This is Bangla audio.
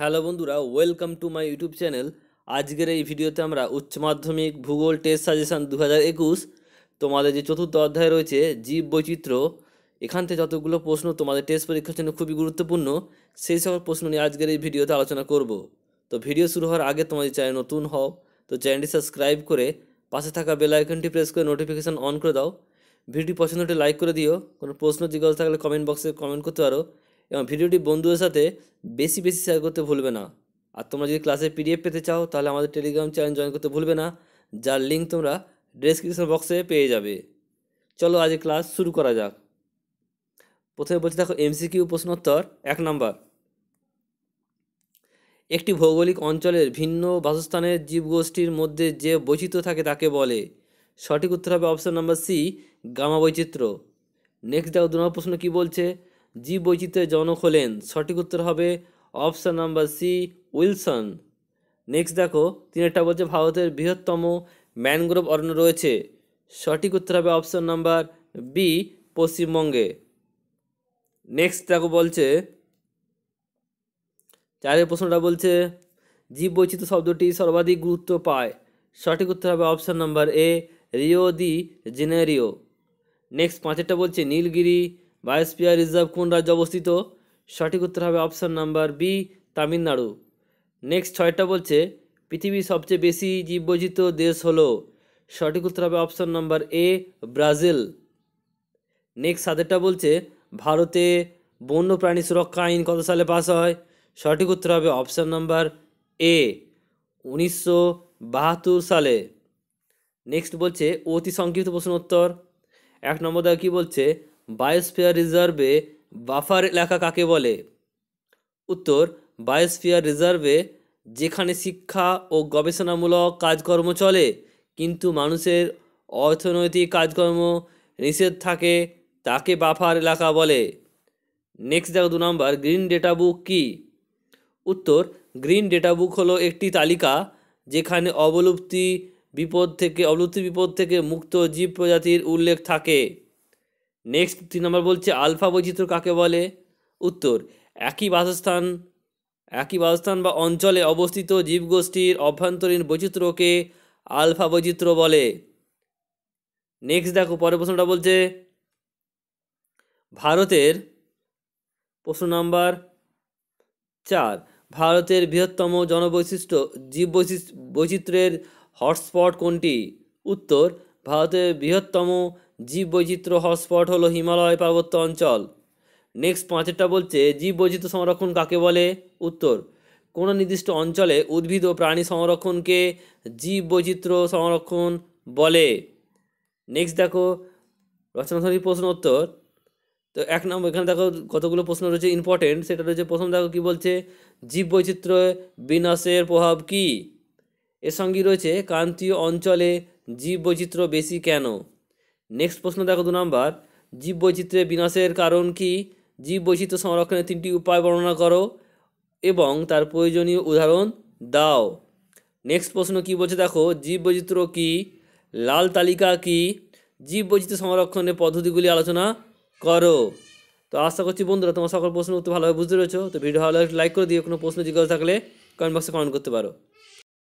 হ্যালো বন্ধুরা welcome to my YouTube channel আজকের এই ভিডিওতে আমরা উচ্চ মাধ্যমিক ভূগোল টেস্ট সাজেশান দু তোমাদের যে চতুর্থ অধ্যায় রয়েছে জীব বৈচিত্র্য এখান থেকে যতগুলো প্রশ্ন তোমাদের টেস্ট পরীক্ষার জন্য খুবই গুরুত্বপূর্ণ সেই সকল প্রশ্ন নিয়ে আজকের এই ভিডিওতে আলোচনা করব তো ভিডিও শুরু হওয়ার আগে তোমাদের চ্যানেল নতুন হও তো চ্যানেলটি সাবস্ক্রাইব করে পাশে থাকা বেল আইকনটি প্রেস করে নোটিফিকেশান অন করে দাও ভিডিওটি পছন্দটি লাইক করে দিও কোনো প্রশ্ন জিজ্ঞাসা থাকলে কমেন্ট বক্সে কমেন্ট করতে পারো এবং ভিডিওটি বন্ধুদের সাথে বেশি বেশি শেয়ার করতে ভুলবে না আর তোমরা যদি ক্লাসে পিডিএফ পেতে চাও তাহলে আমাদের টেলিগ্রাম চ্যানেল জয়েন করতে ভুলবে না যার লিঙ্ক তোমরা ডেসক্রিপশন বক্সে পেয়ে যাবে চলো আজ ক্লাস শুরু করা যাক প্রথমে বলছি দেখো এমসিকিউ প্রশ্নোত্তর এক নাম্বার একটি ভৌগোলিক অঞ্চলের ভিন্ন বাসস্থানের জীবগোষ্ঠীর মধ্যে যে বৈচিত্র্য থাকে তাকে বলে সঠিক উত্তর হবে অপশন নাম্বার সি গামা বৈচিত্র্য নেক্সট দেখো দু নম্বর প্রশ্ন কী বলছে জীববৈচিত্র্যের জনক হলেন সঠিক উত্তর হবে option number C Wilson next দেখো তিনি একটা বলছে ভারতের বৃহত্তম ম্যানগ্রোভ অরণ্য রয়েছে সঠিক উত্তর হবে অপশান নাম্বার বি পশ্চিমবঙ্গে নেক্সট দেখো বলছে চারের প্রশ্নটা বলছে জীববৈচিত্র্য শব্দটি সর্বাধিক গুরুত্ব পায় সঠিক উত্তর হবে option number A Rio de Janeiro next পাঁচেরটা বলছে নীলগিরি বায়োস্পিয়ার রিজার্ভ কোন রাজ্যে অবস্থিত সঠিক উত্তর হবে option number B Tamil Nadu next ছয়টা বলছে পৃথিবীর সবচেয়ে বেশি জীববৈচিত দেশ হলো সঠিক উত্তর হবে option number A Brazil next সাতেরটা বলছে ভারতে বন্যপ্রাণী সুরক্ষা আইন কত সালে পাস হয় সঠিক উত্তর হবে অপশান নাম্বার এ উনিশশো বাহাত্তর সালে নেক্সট বলছে অতি সংক্ষিপ্ত প্রশ্ন উত্তর এক নম্বর দেওয়া কী বলছে বায়োস্ফিয়ার রিজার্ভে বাফার এলাকা কাকে বলে উত্তর বায়োস্ফিয়ার রিজার্ভে যেখানে শিক্ষা ও গবেষণামূলক কাজকর্ম চলে কিন্তু মানুষের অর্থনৈতিক কাজকর্ম নিষেধ থাকে তাকে বাফার এলাকা বলে নেক্সট দেখো দু নম্বর গ্রিন ডেটা বুক কী উত্তর গ্রিন ডেটা বুক হলো একটি তালিকা যেখানে অবলুপ্তি বিপদ থেকে অবলুপ্তি বিপদ থেকে মুক্ত জীব প্রজাতির উল্লেখ থাকে নেক্সট তিন নম্বর বলছে আলফা বৈচিত্র্য কাকে বলে উত্তর একই বাসস্থান একই বাসস্থান বা অঞ্চলে অবস্থিত জীবগোষ্ঠীর অভ্যন্তরীণ বৈচিত্র্যকে আলফা বৈচিত্র্য বলে নেক্সট দেখো পরের প্রশ্নটা বলছে ভারতের প্রশ্ন নাম্বার চার ভারতের বৃহত্তম জনবৈশিষ্ট্য জীব বৈশিষ্ট্য বৈচিত্র্যের হটস্পট কোনটি উত্তর ভারতের বৃহত্তম জীববৈচিত্র্য হটস্পট হলো হিমালয় পার্বত্য অঞ্চল নেক্সট পাঁচেরটা বলছে জীববৈচিত্র্য সংরক্ষণ কাকে বলে উত্তর কোনো নির্দিষ্ট অঞ্চলে উদ্ভিদ ও প্রাণী সংরক্ষণকে জীববৈচিত্র্য সংরক্ষণ বলে নেক্সট দেখো রচনাধরী প্রশ্ন উত্তর তো এক নম্বর এখানে দেখো কতগুলো প্রশ্ন রয়েছে ইম্পর্টেন্ট সেটা রয়েছে প্রথম দেখো কী বলছে জীববৈচিত্র্য বিনাশের প্রভাব কি এর সঙ্গে রয়েছে ক্রান্তীয় অঞ্চলে জীববৈচিত্র্য বেশি কেন নেক্সট প্রশ্ন দেখো দু নম্বর জীববৈচিত্র্যের বিনাশের কারণ কি জীববৈচিত্র্য সংরক্ষণের তিনটি উপায় বর্ণনা করো এবং তার প্রয়োজনীয় উদাহরণ দাও নেক্সট প্রশ্ন কি বলছে দেখো জীববৈচিত্র্য কি লাল তালিকা কি জীববৈচিত্র্য সংরক্ষণের পদ্ধতিগুলি আলোচনা করো তো আশা করছি বন্ধুরা তোমার সকল প্রশ্ন উত্তর ভালোভাবে বুঝতে রয়েছো তো ভিডিও ভালো লাইক করে দিও কোনো প্রশ্ন জিজ্ঞাসা থাকলে কমেন্ট বক্সে কমেন্ট করতে পারো